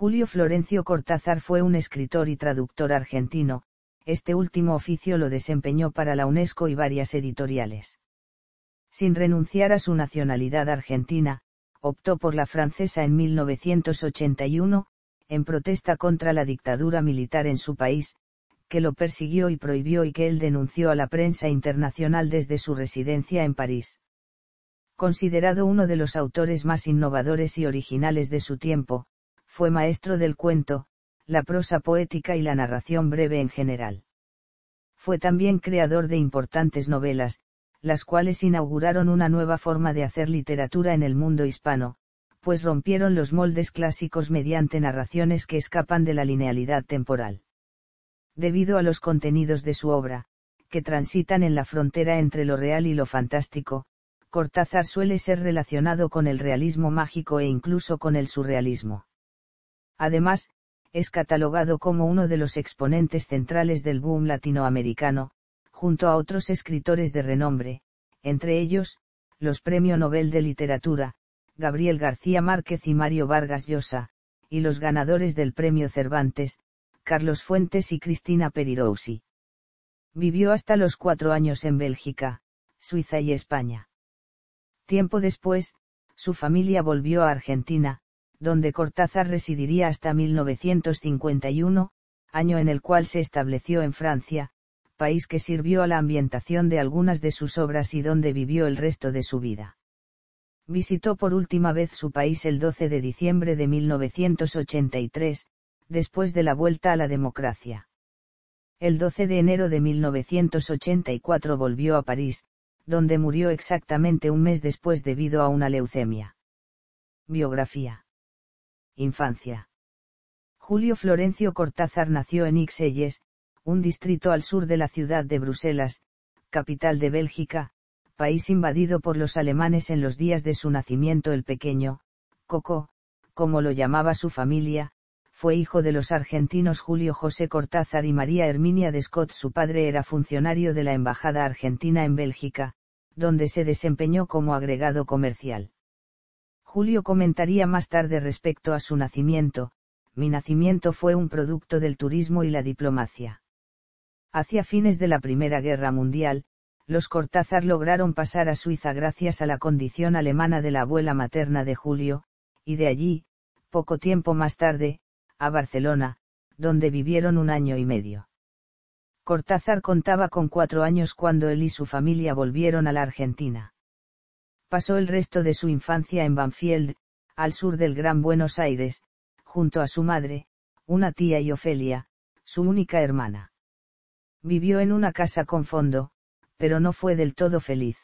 Julio Florencio Cortázar fue un escritor y traductor argentino, este último oficio lo desempeñó para la UNESCO y varias editoriales. Sin renunciar a su nacionalidad argentina, optó por la francesa en 1981, en protesta contra la dictadura militar en su país, que lo persiguió y prohibió y que él denunció a la prensa internacional desde su residencia en París. Considerado uno de los autores más innovadores y originales de su tiempo, fue maestro del cuento, la prosa poética y la narración breve en general. Fue también creador de importantes novelas, las cuales inauguraron una nueva forma de hacer literatura en el mundo hispano, pues rompieron los moldes clásicos mediante narraciones que escapan de la linealidad temporal. Debido a los contenidos de su obra, que transitan en la frontera entre lo real y lo fantástico, Cortázar suele ser relacionado con el realismo mágico e incluso con el surrealismo. Además, es catalogado como uno de los exponentes centrales del boom latinoamericano, junto a otros escritores de renombre, entre ellos, los Premio Nobel de Literatura, Gabriel García Márquez y Mario Vargas Llosa, y los ganadores del Premio Cervantes, Carlos Fuentes y Cristina Perirousi. Vivió hasta los cuatro años en Bélgica, Suiza y España. Tiempo después, su familia volvió a Argentina, donde Cortázar residiría hasta 1951, año en el cual se estableció en Francia, país que sirvió a la ambientación de algunas de sus obras y donde vivió el resto de su vida. Visitó por última vez su país el 12 de diciembre de 1983, después de la vuelta a la democracia. El 12 de enero de 1984 volvió a París, donde murió exactamente un mes después debido a una leucemia. Biografía Infancia. Julio Florencio Cortázar nació en Ixelles, un distrito al sur de la ciudad de Bruselas, capital de Bélgica, país invadido por los alemanes en los días de su nacimiento el pequeño, Coco, como lo llamaba su familia, fue hijo de los argentinos Julio José Cortázar y María Herminia de Scott. Su padre era funcionario de la Embajada Argentina en Bélgica, donde se desempeñó como agregado comercial. Julio comentaría más tarde respecto a su nacimiento, mi nacimiento fue un producto del turismo y la diplomacia. Hacia fines de la Primera Guerra Mundial, los Cortázar lograron pasar a Suiza gracias a la condición alemana de la abuela materna de Julio, y de allí, poco tiempo más tarde, a Barcelona, donde vivieron un año y medio. Cortázar contaba con cuatro años cuando él y su familia volvieron a la Argentina. Pasó el resto de su infancia en Banfield, al sur del Gran Buenos Aires, junto a su madre, una tía y Ofelia, su única hermana. Vivió en una casa con fondo, pero no fue del todo feliz.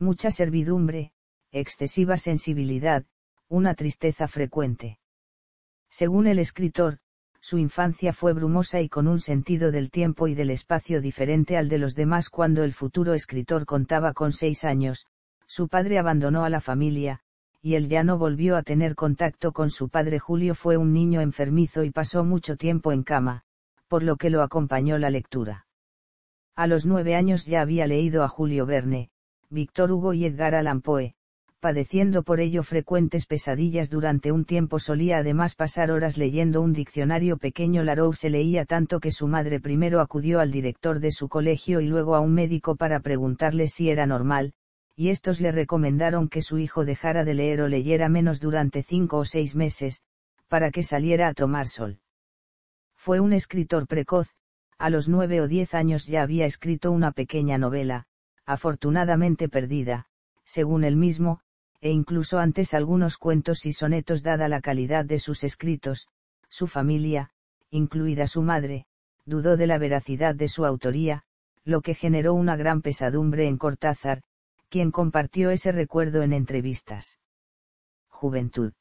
Mucha servidumbre, excesiva sensibilidad, una tristeza frecuente. Según el escritor, su infancia fue brumosa y con un sentido del tiempo y del espacio diferente al de los demás cuando el futuro escritor contaba con seis años, su padre abandonó a la familia, y él ya no volvió a tener contacto con su padre. Julio fue un niño enfermizo y pasó mucho tiempo en cama, por lo que lo acompañó la lectura. A los nueve años ya había leído a Julio Verne, Víctor Hugo y Edgar Allan Poe, padeciendo por ello frecuentes pesadillas durante un tiempo solía además pasar horas leyendo un diccionario pequeño Larou se leía tanto que su madre primero acudió al director de su colegio y luego a un médico para preguntarle si era normal, y estos le recomendaron que su hijo dejara de leer o leyera menos durante cinco o seis meses, para que saliera a tomar sol. Fue un escritor precoz, a los nueve o diez años ya había escrito una pequeña novela, afortunadamente perdida, según él mismo, e incluso antes algunos cuentos y sonetos dada la calidad de sus escritos, su familia, incluida su madre, dudó de la veracidad de su autoría, lo que generó una gran pesadumbre en Cortázar, quien compartió ese recuerdo en entrevistas. Juventud.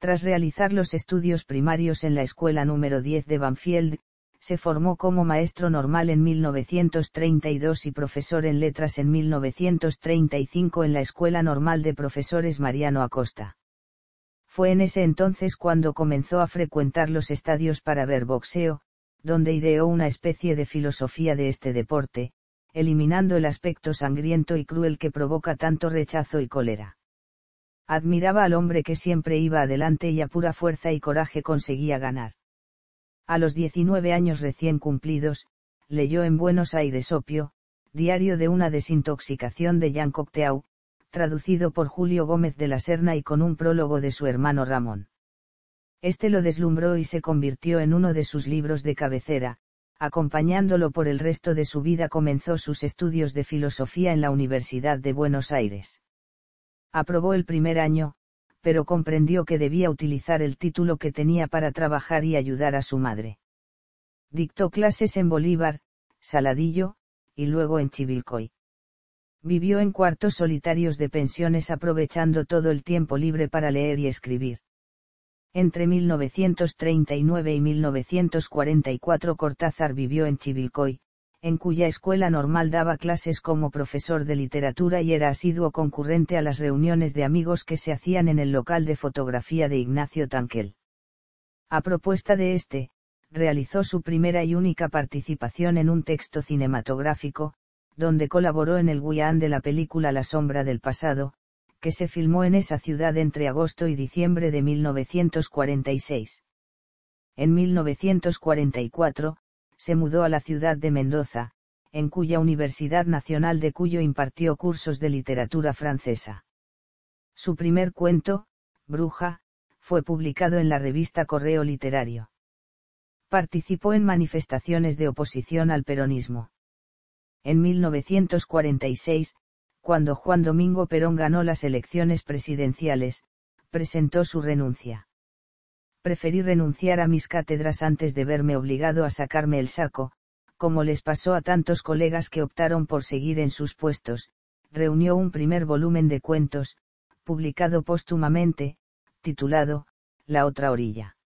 Tras realizar los estudios primarios en la escuela número 10 de Banfield, se formó como maestro normal en 1932 y profesor en letras en 1935 en la Escuela Normal de Profesores Mariano Acosta. Fue en ese entonces cuando comenzó a frecuentar los estadios para ver boxeo, donde ideó una especie de filosofía de este deporte, eliminando el aspecto sangriento y cruel que provoca tanto rechazo y cólera. Admiraba al hombre que siempre iba adelante y a pura fuerza y coraje conseguía ganar. A los 19 años recién cumplidos, leyó en Buenos Aires Opio, diario de una desintoxicación de Jean Cocteau, traducido por Julio Gómez de la Serna y con un prólogo de su hermano Ramón. Este lo deslumbró y se convirtió en uno de sus libros de cabecera, acompañándolo por el resto de su vida comenzó sus estudios de filosofía en la Universidad de Buenos Aires. Aprobó el primer año, pero comprendió que debía utilizar el título que tenía para trabajar y ayudar a su madre. Dictó clases en Bolívar, Saladillo, y luego en Chivilcoy. Vivió en cuartos solitarios de pensiones aprovechando todo el tiempo libre para leer y escribir. Entre 1939 y 1944 Cortázar vivió en Chivilcoy, en cuya escuela normal daba clases como profesor de literatura y era asiduo concurrente a las reuniones de amigos que se hacían en el local de fotografía de Ignacio Tanquel. A propuesta de este, realizó su primera y única participación en un texto cinematográfico, donde colaboró en el guián de la película La sombra del pasado, que se filmó en esa ciudad entre agosto y diciembre de 1946. En 1944, se mudó a la ciudad de Mendoza, en cuya Universidad Nacional de Cuyo impartió cursos de literatura francesa. Su primer cuento, Bruja, fue publicado en la revista Correo Literario. Participó en manifestaciones de oposición al peronismo. En 1946, cuando Juan Domingo Perón ganó las elecciones presidenciales, presentó su renuncia. Preferí renunciar a mis cátedras antes de verme obligado a sacarme el saco, como les pasó a tantos colegas que optaron por seguir en sus puestos, reunió un primer volumen de cuentos, publicado póstumamente, titulado, La otra orilla.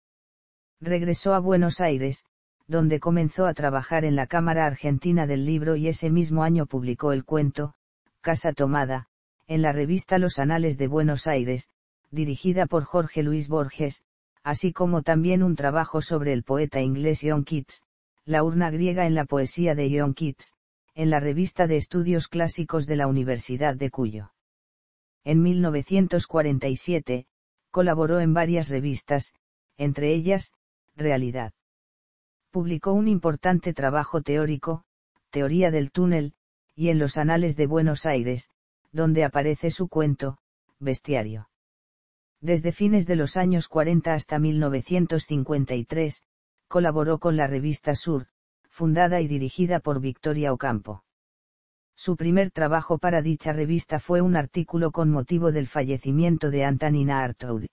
Regresó a Buenos Aires, donde comenzó a trabajar en la Cámara Argentina del Libro y ese mismo año publicó el cuento, Casa Tomada, en la revista Los Anales de Buenos Aires, dirigida por Jorge Luis Borges, así como también un trabajo sobre el poeta inglés John Keats, La urna griega en la poesía de John Keats, en la revista de estudios clásicos de la Universidad de Cuyo. En 1947, colaboró en varias revistas, entre ellas, Realidad. Publicó un importante trabajo teórico, Teoría del túnel, y en los Anales de Buenos Aires, donde aparece su cuento, Bestiario. Desde fines de los años 40 hasta 1953, colaboró con la revista Sur, fundada y dirigida por Victoria Ocampo. Su primer trabajo para dicha revista fue un artículo con motivo del fallecimiento de Antanina Artaud.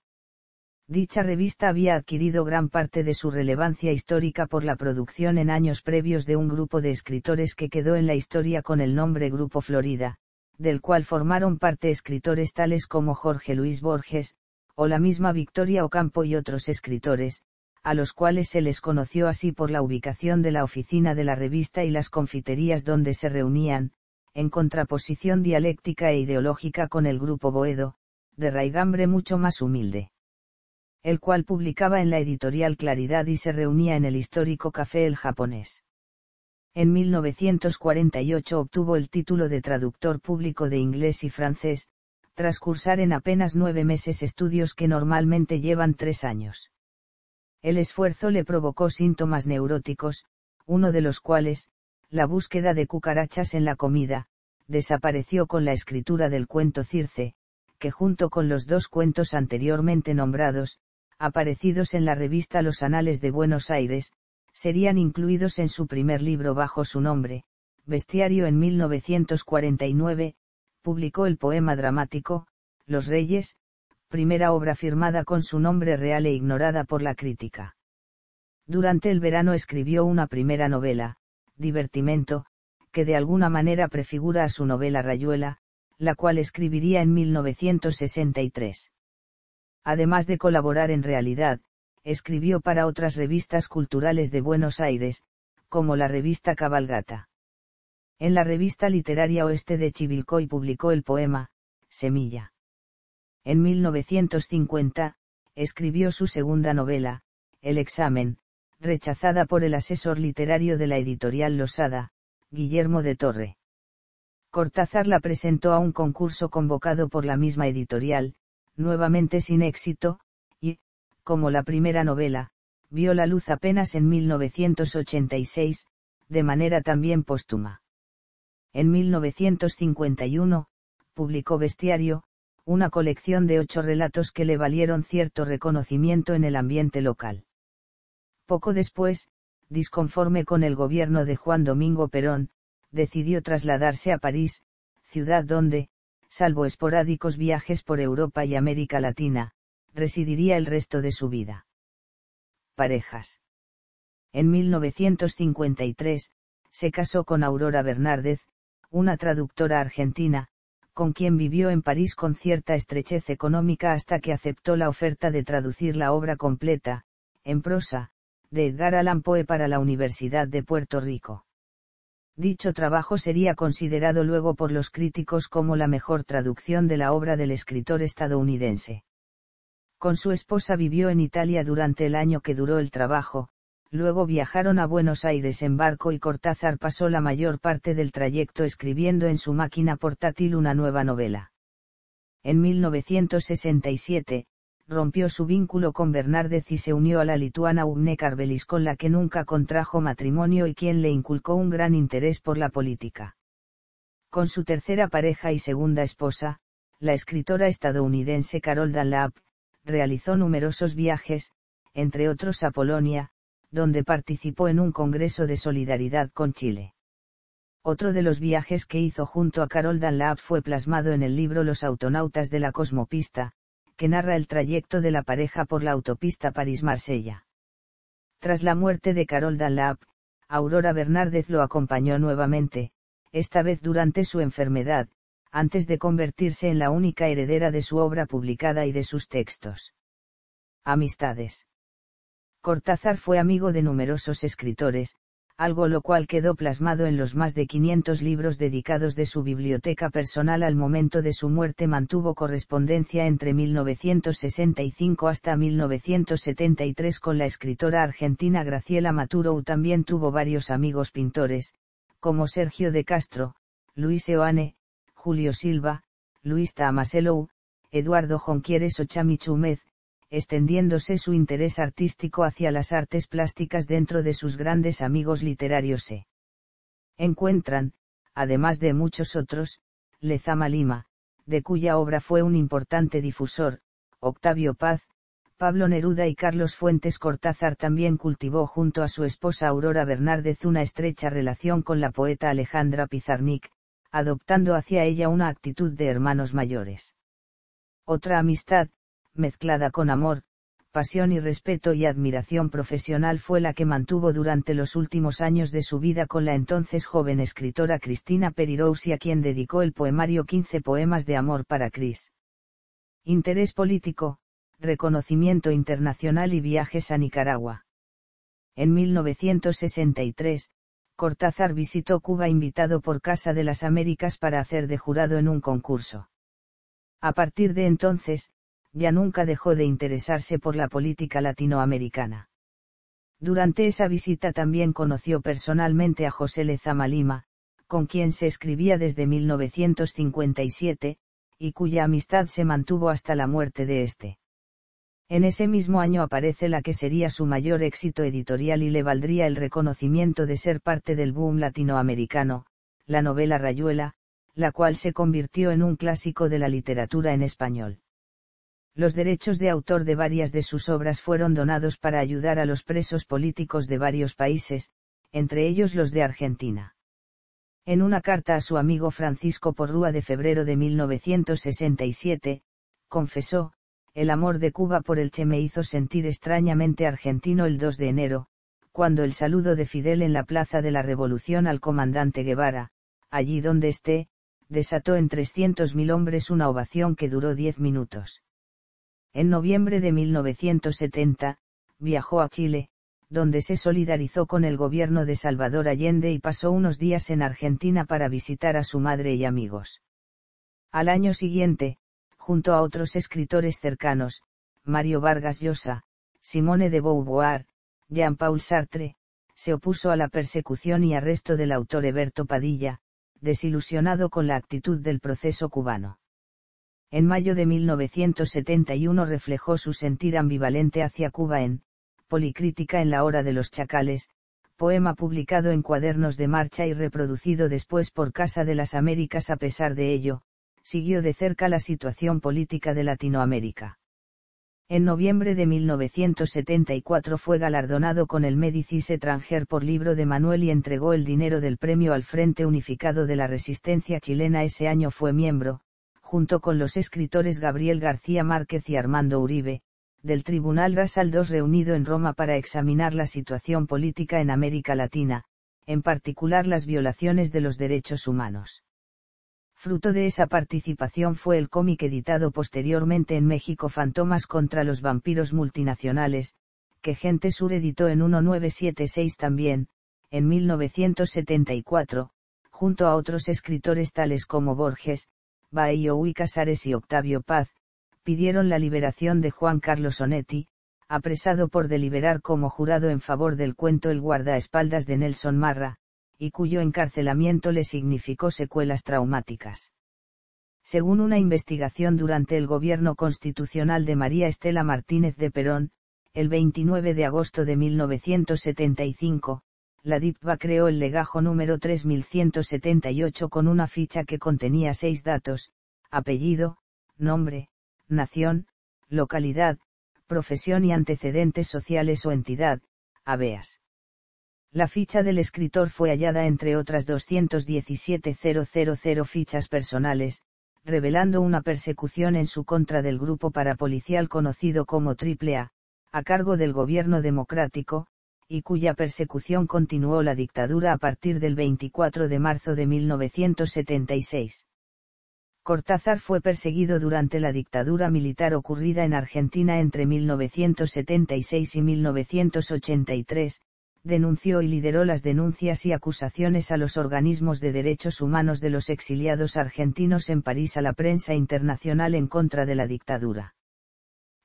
Dicha revista había adquirido gran parte de su relevancia histórica por la producción en años previos de un grupo de escritores que quedó en la historia con el nombre Grupo Florida, del cual formaron parte escritores tales como Jorge Luis Borges, o la misma Victoria Ocampo y otros escritores, a los cuales se les conoció así por la ubicación de la oficina de la revista y las confiterías donde se reunían, en contraposición dialéctica e ideológica con el grupo Boedo, de raigambre mucho más humilde el cual publicaba en la editorial Claridad y se reunía en el histórico Café El Japonés. En 1948 obtuvo el título de traductor público de inglés y francés, tras cursar en apenas nueve meses estudios que normalmente llevan tres años. El esfuerzo le provocó síntomas neuróticos, uno de los cuales, la búsqueda de cucarachas en la comida, desapareció con la escritura del cuento Circe, que junto con los dos cuentos anteriormente nombrados, aparecidos en la revista Los Anales de Buenos Aires, serían incluidos en su primer libro bajo su nombre, Bestiario en 1949, publicó el poema dramático, Los Reyes, primera obra firmada con su nombre real e ignorada por la crítica. Durante el verano escribió una primera novela, Divertimento, que de alguna manera prefigura a su novela Rayuela, la cual escribiría en 1963 además de colaborar en realidad, escribió para otras revistas culturales de Buenos Aires, como la revista Cabalgata. En la revista literaria Oeste de Chivilcoy publicó el poema, Semilla. En 1950, escribió su segunda novela, El examen, rechazada por el asesor literario de la editorial Losada, Guillermo de Torre. Cortázar la presentó a un concurso convocado por la misma editorial, nuevamente sin éxito, y, como la primera novela, vio la luz apenas en 1986, de manera también póstuma. En 1951, publicó Bestiario, una colección de ocho relatos que le valieron cierto reconocimiento en el ambiente local. Poco después, disconforme con el gobierno de Juan Domingo Perón, decidió trasladarse a París, ciudad donde, salvo esporádicos viajes por Europa y América Latina, residiría el resto de su vida. Parejas. En 1953, se casó con Aurora Bernárdez, una traductora argentina, con quien vivió en París con cierta estrechez económica hasta que aceptó la oferta de traducir la obra completa, en prosa, de Edgar Allan Poe para la Universidad de Puerto Rico. Dicho trabajo sería considerado luego por los críticos como la mejor traducción de la obra del escritor estadounidense. Con su esposa vivió en Italia durante el año que duró el trabajo, luego viajaron a Buenos Aires en barco y Cortázar pasó la mayor parte del trayecto escribiendo en su máquina portátil una nueva novela. En 1967, rompió su vínculo con Bernárdez y se unió a la lituana Ugne Carbelis con la que nunca contrajo matrimonio y quien le inculcó un gran interés por la política. Con su tercera pareja y segunda esposa, la escritora estadounidense Carol Dunlap, realizó numerosos viajes, entre otros a Polonia, donde participó en un congreso de solidaridad con Chile. Otro de los viajes que hizo junto a Carol Dunlap fue plasmado en el libro Los autonautas de la cosmopista, que narra el trayecto de la pareja por la autopista París-Marsella. Tras la muerte de Carol Dunlap, Aurora Bernárdez lo acompañó nuevamente, esta vez durante su enfermedad, antes de convertirse en la única heredera de su obra publicada y de sus textos. Amistades. Cortázar fue amigo de numerosos escritores, algo lo cual quedó plasmado en los más de 500 libros dedicados de su biblioteca personal al momento de su muerte mantuvo correspondencia entre 1965 hasta 1973 con la escritora argentina Graciela Maturou también tuvo varios amigos pintores, como Sergio de Castro, Luis Eoane, Julio Silva, Luis Tamaselou, Eduardo Jonquieres o extendiéndose su interés artístico hacia las artes plásticas dentro de sus grandes amigos literarios se encuentran, además de muchos otros, Lezama Lima, de cuya obra fue un importante difusor, Octavio Paz, Pablo Neruda y Carlos Fuentes Cortázar también cultivó junto a su esposa Aurora Bernárdez una estrecha relación con la poeta Alejandra Pizarnik, adoptando hacia ella una actitud de hermanos mayores. Otra amistad, mezclada con amor, pasión y respeto y admiración profesional fue la que mantuvo durante los últimos años de su vida con la entonces joven escritora Cristina Perirous a quien dedicó el poemario 15 poemas de amor para Cris. Interés político, reconocimiento internacional y viajes a Nicaragua. En 1963, Cortázar visitó Cuba invitado por Casa de las Américas para hacer de jurado en un concurso. A partir de entonces, ya nunca dejó de interesarse por la política latinoamericana. Durante esa visita también conoció personalmente a José Lezama Lima, con quien se escribía desde 1957, y cuya amistad se mantuvo hasta la muerte de este. En ese mismo año aparece la que sería su mayor éxito editorial y le valdría el reconocimiento de ser parte del boom latinoamericano, la novela Rayuela, la cual se convirtió en un clásico de la literatura en español los derechos de autor de varias de sus obras fueron donados para ayudar a los presos políticos de varios países, entre ellos los de Argentina. En una carta a su amigo Francisco Porrúa de febrero de 1967, confesó, el amor de Cuba por el Che me hizo sentir extrañamente argentino el 2 de enero, cuando el saludo de Fidel en la Plaza de la Revolución al comandante Guevara, allí donde esté, desató en 300.000 hombres una ovación que duró diez minutos. En noviembre de 1970, viajó a Chile, donde se solidarizó con el gobierno de Salvador Allende y pasó unos días en Argentina para visitar a su madre y amigos. Al año siguiente, junto a otros escritores cercanos, Mario Vargas Llosa, Simone de Beauvoir, Jean-Paul Sartre, se opuso a la persecución y arresto del autor Eberto Padilla, desilusionado con la actitud del proceso cubano en mayo de 1971 reflejó su sentir ambivalente hacia Cuba en, Policrítica en la Hora de los Chacales, poema publicado en cuadernos de marcha y reproducido después por Casa de las Américas a pesar de ello, siguió de cerca la situación política de Latinoamérica. En noviembre de 1974 fue galardonado con el Médicis Etranger por libro de Manuel y entregó el dinero del premio al Frente Unificado de la Resistencia Chilena. Ese año fue miembro, junto con los escritores Gabriel García Márquez y Armando Uribe, del Tribunal Rasal reunido en Roma para examinar la situación política en América Latina, en particular las violaciones de los derechos humanos. Fruto de esa participación fue el cómic editado posteriormente en México Fantomas contra los vampiros multinacionales, que Gente Sur editó en 1976 también, en 1974, junto a otros escritores tales como Borges, Baello Casares y Octavio Paz, pidieron la liberación de Juan Carlos Onetti, apresado por deliberar como jurado en favor del cuento El guardaespaldas de Nelson Marra, y cuyo encarcelamiento le significó secuelas traumáticas. Según una investigación durante el gobierno constitucional de María Estela Martínez de Perón, el 29 de agosto de 1975, la DIPVA creó el legajo número 3178 con una ficha que contenía seis datos, apellido, nombre, nación, localidad, profesión y antecedentes sociales o entidad, ABEAS. La ficha del escritor fue hallada entre otras 217.000 fichas personales, revelando una persecución en su contra del grupo parapolicial conocido como AAA, a cargo del gobierno democrático, y cuya persecución continuó la dictadura a partir del 24 de marzo de 1976. Cortázar fue perseguido durante la dictadura militar ocurrida en Argentina entre 1976 y 1983, denunció y lideró las denuncias y acusaciones a los organismos de derechos humanos de los exiliados argentinos en París a la prensa internacional en contra de la dictadura.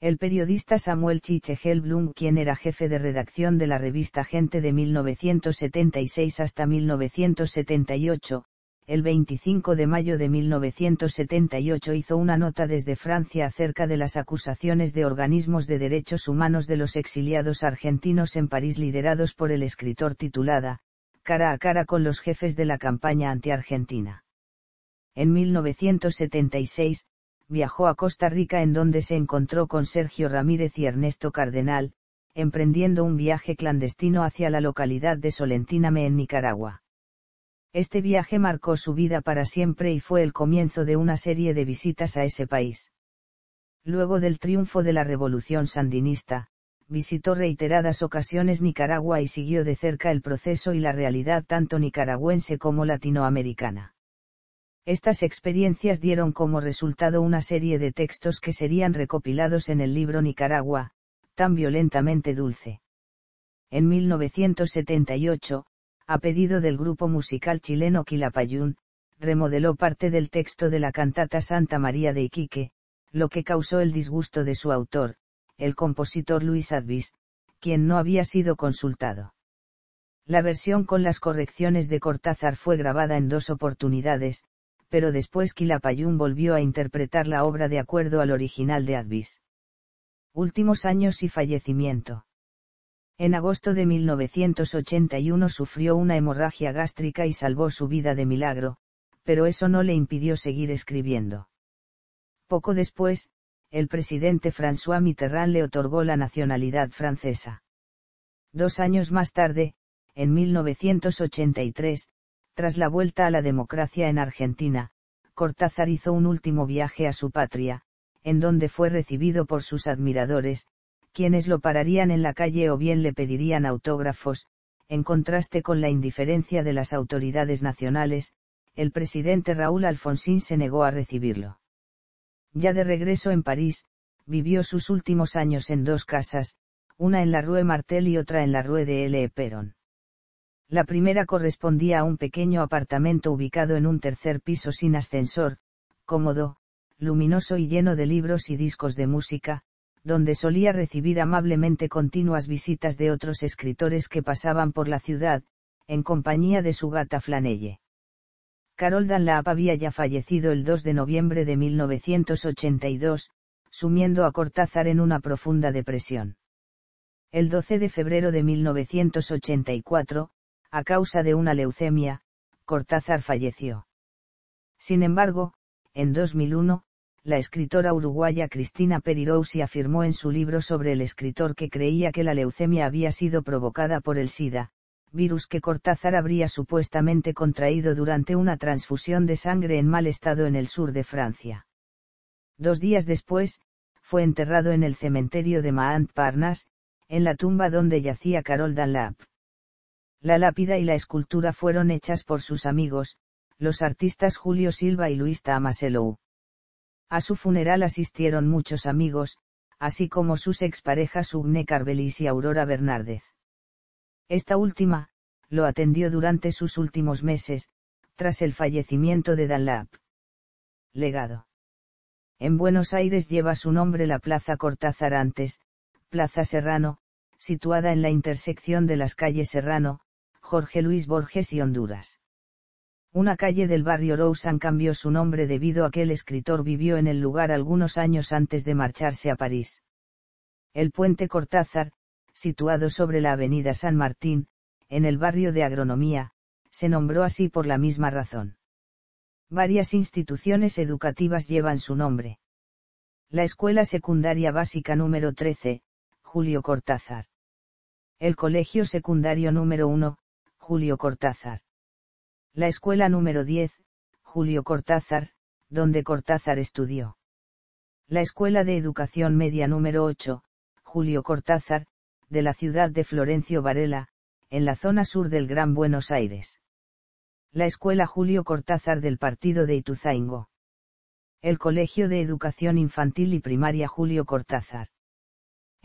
El periodista Samuel Chichegel Blum, quien era jefe de redacción de la revista Gente de 1976 hasta 1978, el 25 de mayo de 1978 hizo una nota desde Francia acerca de las acusaciones de organismos de derechos humanos de los exiliados argentinos en París liderados por el escritor titulada, Cara a cara con los jefes de la campaña antiargentina. En 1976, viajó a Costa Rica en donde se encontró con Sergio Ramírez y Ernesto Cardenal, emprendiendo un viaje clandestino hacia la localidad de Solentíname en Nicaragua. Este viaje marcó su vida para siempre y fue el comienzo de una serie de visitas a ese país. Luego del triunfo de la revolución sandinista, visitó reiteradas ocasiones Nicaragua y siguió de cerca el proceso y la realidad tanto nicaragüense como latinoamericana. Estas experiencias dieron como resultado una serie de textos que serían recopilados en el libro Nicaragua, tan violentamente dulce. En 1978, a pedido del grupo musical chileno Quilapayún, remodeló parte del texto de la cantata Santa María de Iquique, lo que causó el disgusto de su autor, el compositor Luis Advis, quien no había sido consultado. La versión con las correcciones de Cortázar fue grabada en dos oportunidades, pero después Quilapayún volvió a interpretar la obra de acuerdo al original de Advis. Últimos años y fallecimiento. En agosto de 1981 sufrió una hemorragia gástrica y salvó su vida de milagro, pero eso no le impidió seguir escribiendo. Poco después, el presidente François Mitterrand le otorgó la nacionalidad francesa. Dos años más tarde, en 1983, tras la vuelta a la democracia en Argentina, Cortázar hizo un último viaje a su patria, en donde fue recibido por sus admiradores, quienes lo pararían en la calle o bien le pedirían autógrafos, en contraste con la indiferencia de las autoridades nacionales, el presidente Raúl Alfonsín se negó a recibirlo. Ya de regreso en París, vivió sus últimos años en dos casas, una en la Rue Martel y otra en la Rue de L. E. Perón. La primera correspondía a un pequeño apartamento ubicado en un tercer piso sin ascensor, cómodo, luminoso y lleno de libros y discos de música, donde solía recibir amablemente continuas visitas de otros escritores que pasaban por la ciudad, en compañía de su gata Flanelle. Carol Danlap había ya fallecido el 2 de noviembre de 1982, sumiendo a Cortázar en una profunda depresión. El 12 de febrero de 1984, a causa de una leucemia, Cortázar falleció. Sin embargo, en 2001, la escritora uruguaya Cristina Perirousi afirmó en su libro sobre el escritor que creía que la leucemia había sido provocada por el SIDA, virus que Cortázar habría supuestamente contraído durante una transfusión de sangre en mal estado en el sur de Francia. Dos días después, fue enterrado en el cementerio de Mahant Parnas, en la tumba donde yacía Carol Danlap. La lápida y la escultura fueron hechas por sus amigos, los artistas Julio Silva y Luis Tamaselou. A su funeral asistieron muchos amigos, así como sus exparejas Ugne Carbelis y Aurora Bernárdez. Esta última, lo atendió durante sus últimos meses, tras el fallecimiento de Danlap. Legado. En Buenos Aires lleva su nombre la Plaza Cortázar antes, Plaza Serrano, situada en la intersección de las calles Serrano, Jorge Luis Borges y Honduras. Una calle del barrio Rousan cambió su nombre debido a que el escritor vivió en el lugar algunos años antes de marcharse a París. El puente Cortázar, situado sobre la avenida San Martín, en el barrio de Agronomía, se nombró así por la misma razón. Varias instituciones educativas llevan su nombre. La Escuela Secundaria Básica número 13, Julio Cortázar. El Colegio Secundario número 1, Julio Cortázar. La escuela número 10, Julio Cortázar, donde Cortázar estudió. La escuela de educación media número 8, Julio Cortázar, de la ciudad de Florencio Varela, en la zona sur del Gran Buenos Aires. La escuela Julio Cortázar del partido de Ituzaingo. El Colegio de Educación Infantil y Primaria Julio Cortázar.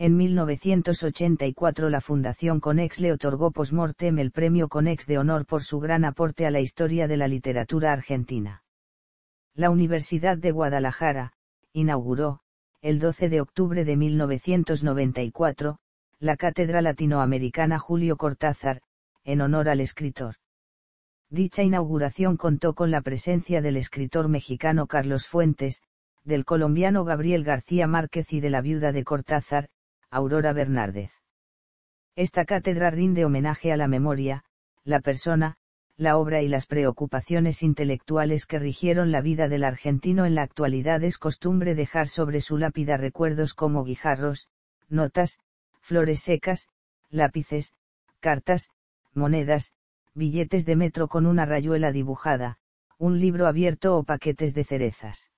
En 1984 la Fundación Conex le otorgó post-mortem el Premio Conex de Honor por su gran aporte a la historia de la literatura argentina. La Universidad de Guadalajara, inauguró, el 12 de octubre de 1994, la Cátedra Latinoamericana Julio Cortázar, en honor al escritor. Dicha inauguración contó con la presencia del escritor mexicano Carlos Fuentes, del colombiano Gabriel García Márquez y de la viuda de Cortázar, Aurora Bernárdez. Esta cátedra rinde homenaje a la memoria, la persona, la obra y las preocupaciones intelectuales que rigieron la vida del argentino en la actualidad es costumbre dejar sobre su lápida recuerdos como guijarros, notas, flores secas, lápices, cartas, monedas, billetes de metro con una rayuela dibujada, un libro abierto o paquetes de cerezas.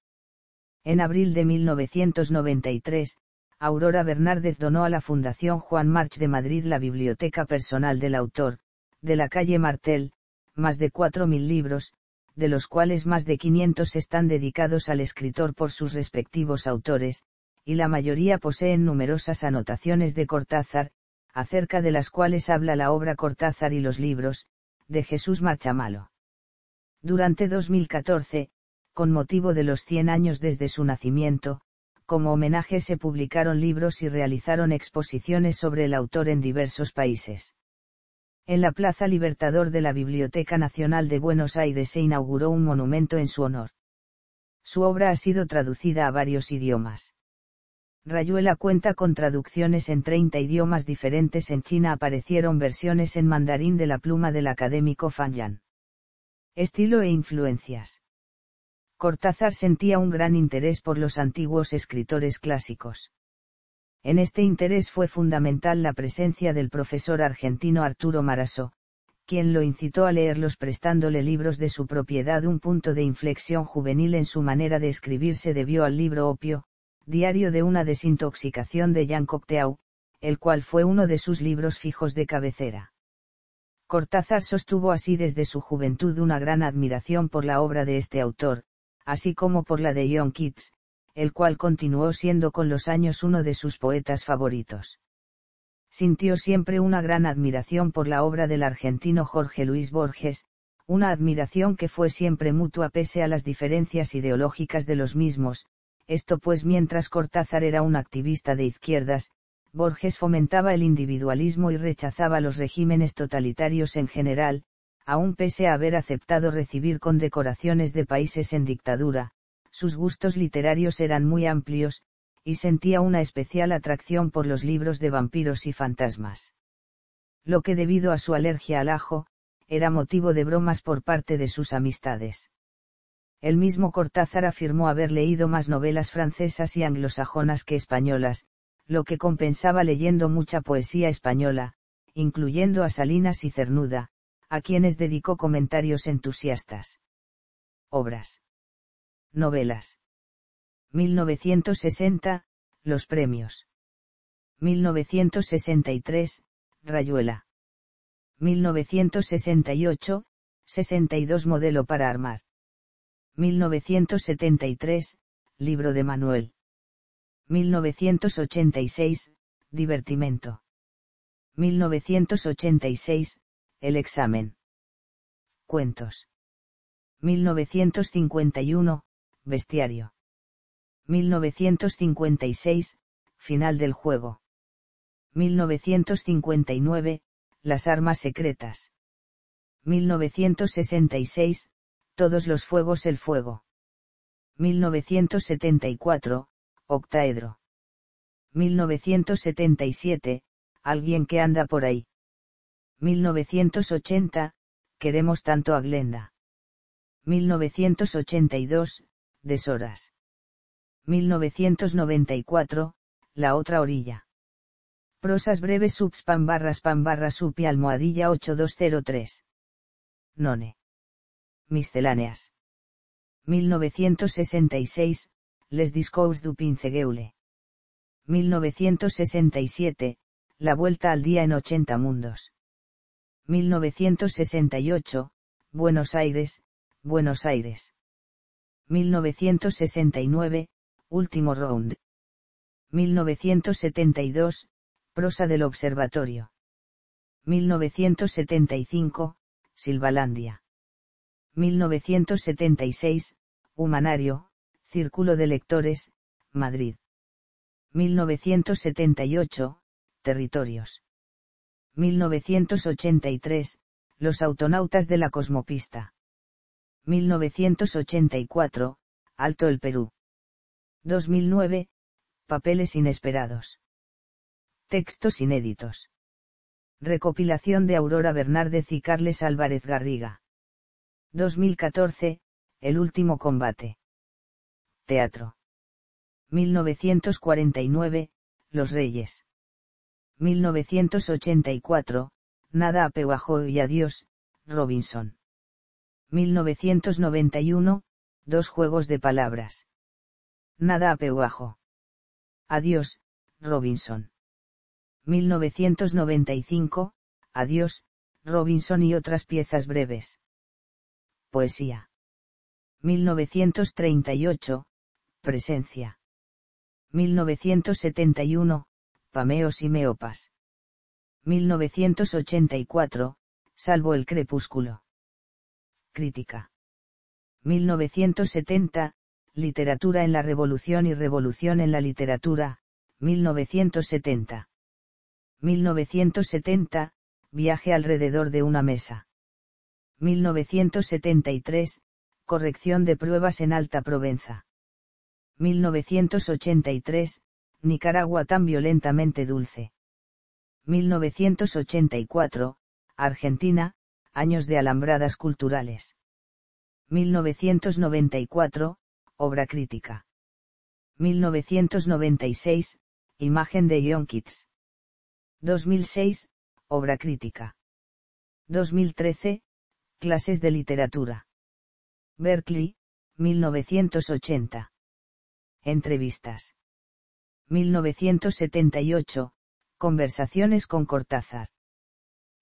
En abril de 1993, Aurora Bernárdez donó a la Fundación Juan March de Madrid la biblioteca personal del autor, de la calle Martel, más de 4.000 libros, de los cuales más de 500 están dedicados al escritor por sus respectivos autores, y la mayoría poseen numerosas anotaciones de Cortázar, acerca de las cuales habla la obra Cortázar y los libros, de Jesús Marchamalo. Durante 2014, con motivo de los 100 años desde su nacimiento, como homenaje se publicaron libros y realizaron exposiciones sobre el autor en diversos países. En la Plaza Libertador de la Biblioteca Nacional de Buenos Aires se inauguró un monumento en su honor. Su obra ha sido traducida a varios idiomas. Rayuela cuenta con traducciones en 30 idiomas diferentes. En China aparecieron versiones en mandarín de la pluma del académico Fan Yan. Estilo e influencias. Cortázar sentía un gran interés por los antiguos escritores clásicos. En este interés fue fundamental la presencia del profesor argentino Arturo Marasó, quien lo incitó a leerlos prestándole libros de su propiedad. Un punto de inflexión juvenil en su manera de escribir se debió al libro Opio, Diario de una desintoxicación de Jean Cocteau, el cual fue uno de sus libros fijos de cabecera. Cortázar sostuvo así desde su juventud una gran admiración por la obra de este autor, así como por la de John Keats, el cual continuó siendo con los años uno de sus poetas favoritos. Sintió siempre una gran admiración por la obra del argentino Jorge Luis Borges, una admiración que fue siempre mutua pese a las diferencias ideológicas de los mismos, esto pues mientras Cortázar era un activista de izquierdas, Borges fomentaba el individualismo y rechazaba los regímenes totalitarios en general, aún pese a haber aceptado recibir condecoraciones de países en dictadura, sus gustos literarios eran muy amplios, y sentía una especial atracción por los libros de vampiros y fantasmas. Lo que debido a su alergia al ajo, era motivo de bromas por parte de sus amistades. El mismo Cortázar afirmó haber leído más novelas francesas y anglosajonas que españolas, lo que compensaba leyendo mucha poesía española, incluyendo a Salinas y Cernuda, a quienes dedicó comentarios entusiastas. Obras. Novelas. 1960, Los Premios. 1963, Rayuela. 1968, 62 Modelo para armar. 1973, Libro de Manuel. 1986, Divertimento. 1986, el examen. Cuentos. 1951, Bestiario. 1956, Final del juego. 1959, Las armas secretas. 1966, Todos los fuegos el fuego. 1974, Octaedro. 1977, Alguien que anda por ahí. 1980, queremos tanto a Glenda. 1982, Deshoras. 1994, La otra orilla. Prosas breves subs barras pan barra supi almohadilla 8203. None. Misceláneas. 1966, Les discours du Pincegueule. 1967, La vuelta al día en 80 mundos. 1968, Buenos Aires, Buenos Aires. 1969, Último Round. 1972, Prosa del Observatorio. 1975, Silvalandia. 1976, Humanario, Círculo de Lectores, Madrid. 1978, Territorios. 1983, Los autonautas de la cosmopista. 1984, Alto el Perú. 2009, Papeles inesperados. Textos inéditos. Recopilación de Aurora Bernárdez y Carles Álvarez Garriga. 2014, El último combate. Teatro. 1949, Los Reyes. 1984, Nada a peguajo y adiós, Robinson. 1991, Dos Juegos de Palabras. Nada a peguajo. Adiós, Robinson. 1995, Adiós, Robinson y otras piezas breves. Poesía. 1938, Presencia. 1971, pameos y meopas. 1984, salvo el crepúsculo. Crítica. 1970, Literatura en la Revolución y Revolución en la Literatura, 1970. 1970, Viaje alrededor de una mesa. 1973, Corrección de pruebas en Alta Provenza. 1983, Nicaragua tan violentamente dulce. 1984, Argentina, años de alambradas culturales. 1994, obra crítica. 1996, imagen de John Kids. 2006, obra crítica. 2013, clases de literatura. Berkeley, 1980. Entrevistas. 1978, Conversaciones con Cortázar.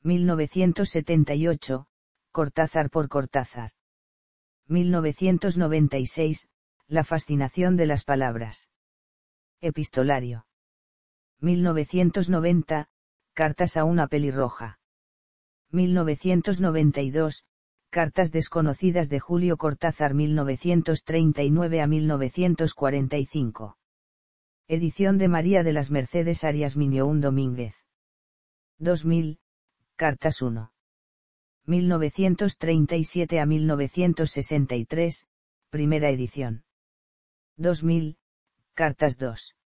1978, Cortázar por Cortázar. 1996, La fascinación de las palabras. Epistolario. 1990, Cartas a una pelirroja. 1992, Cartas desconocidas de Julio Cortázar 1939 a 1945. Edición de María de las Mercedes Arias Miñón Domínguez. 2000, Cartas 1. 1937 a 1963, primera edición. 2000, Cartas 2.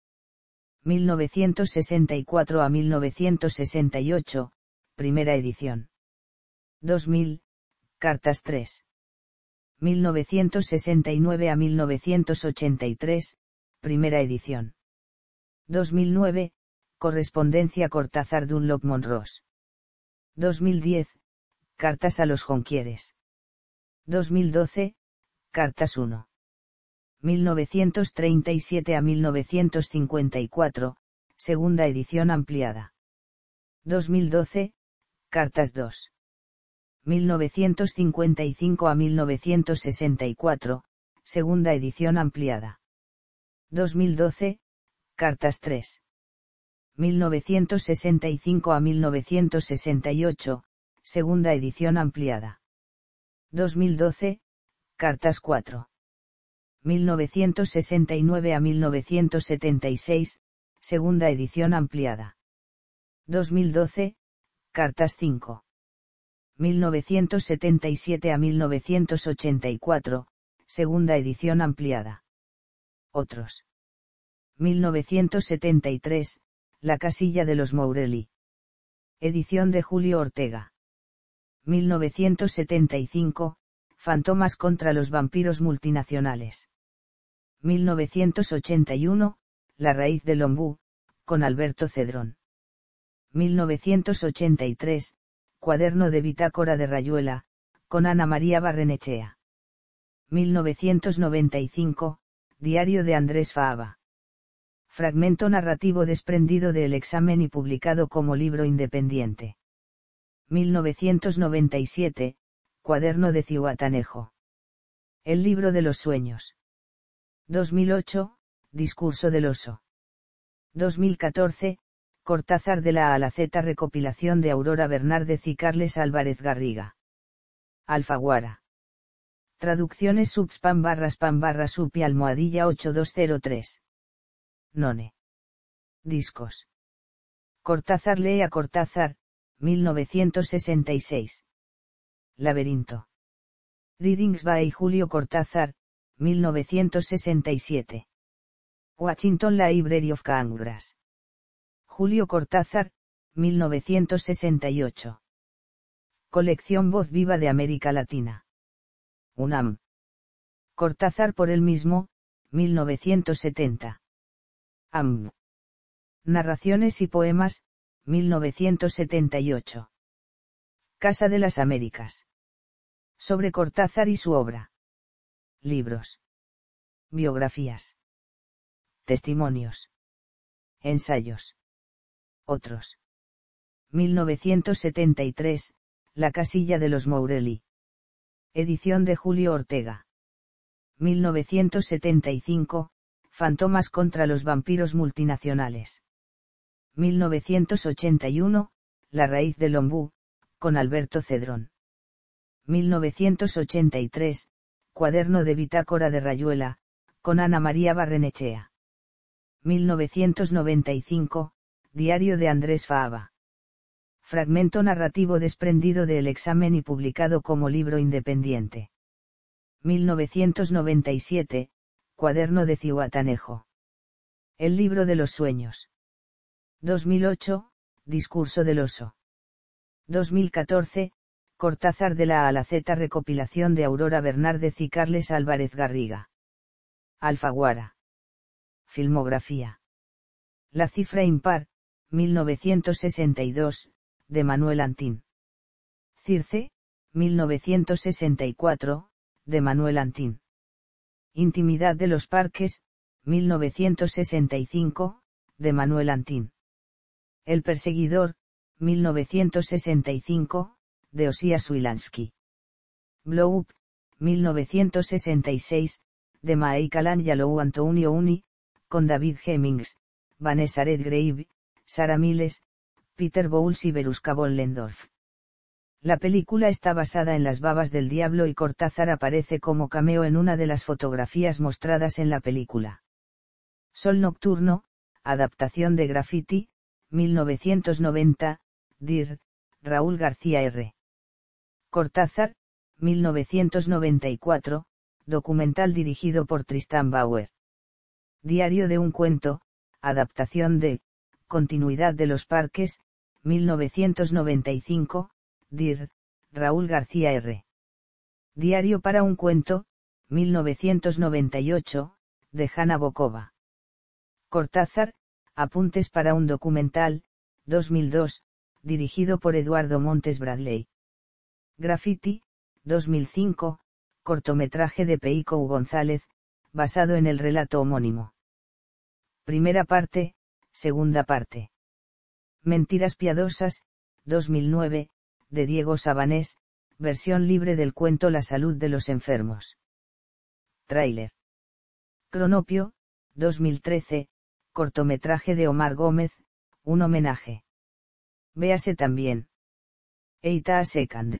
1964 a 1968, primera edición. 2000, Cartas 3. 1969 a 1983, primera edición. 2009, correspondencia Cortázar Dunlop Monros. 2010, cartas a los Jonquieres. 2012, cartas 1. 1937 a 1954, segunda edición ampliada. 2012, cartas 2. 1955 a 1964, segunda edición ampliada. 2012, Cartas 3. 1965 a 1968, segunda edición ampliada. 2012, Cartas 4. 1969 a 1976, segunda edición ampliada. 2012, Cartas 5. 1977 a 1984, segunda edición ampliada. Otros. 1973, La casilla de los Maurelli. Edición de Julio Ortega. 1975, Fantomas contra los vampiros multinacionales. 1981, La raíz del Lombú, con Alberto Cedrón. 1983, Cuaderno de Bitácora de Rayuela, con Ana María Barrenechea. 1995, Diario de Andrés Faaba fragmento narrativo desprendido del examen y publicado como libro independiente. 1997, Cuaderno de Cihuatanejo. El libro de los sueños. 2008, Discurso del oso. 2014, Cortázar de la Alaceta Recopilación de Aurora Bernárdez y Carles Álvarez Garriga. Alfaguara. Traducciones subspan barra spam barra sub y almohadilla 8203. None. Discos. Cortázar lee a Cortázar, 1966. Laberinto. Readings by Julio Cortázar, 1967. Washington Library of Congress. Julio Cortázar, 1968. Colección Voz Viva de América Latina. UNAM. Cortázar por él mismo, 1970. Narraciones y Poemas, 1978. Casa de las Américas. Sobre Cortázar y su obra. Libros. Biografías. Testimonios. Ensayos. Otros. 1973, La Casilla de los Morelli. Edición de Julio Ortega. 1975, Fantomas contra los vampiros multinacionales. 1981, La raíz del Lombú, con Alberto Cedrón. 1983, Cuaderno de Bitácora de Rayuela, con Ana María Barrenechea. 1995, Diario de Andrés fava Fragmento narrativo desprendido del examen y publicado como libro independiente. 1997, Cuaderno de Cihuatanejo. El libro de los sueños. 2008, Discurso del oso. 2014, Cortázar de la Alaceta recopilación de Aurora Bernárdez y Carles Álvarez Garriga. Alfaguara. Filmografía. La cifra impar, 1962, de Manuel Antín. Circe, 1964, de Manuel Antín. Intimidad de los Parques, 1965, de Manuel Antín. El Perseguidor, 1965, de Osías Wilansky. Blow 1966, de Maika Yalou Antonio Uni, con David Hemmings, Vanessa Redgrave, Sara Miles, Peter Bowles y Beruska Bollendorf. La película está basada en las babas del diablo y Cortázar aparece como cameo en una de las fotografías mostradas en la película. Sol Nocturno, adaptación de Graffiti, 1990, Dir, Raúl García R. Cortázar, 1994, documental dirigido por Tristan Bauer. Diario de un cuento, adaptación de, Continuidad de los Parques, 1995, Dir, Raúl García R. Diario para un cuento, 1998, de Hanna Bokova. Cortázar, Apuntes para un documental, 2002, dirigido por Eduardo Montes Bradley. Graffiti, 2005, cortometraje de Peico González, basado en el relato homónimo. Primera parte, segunda parte. Mentiras piadosas, 2009, de Diego Sabanés, versión libre del cuento La salud de los enfermos. Tráiler. Cronopio, 2013, cortometraje de Omar Gómez, un homenaje. Véase también. Eita Secand.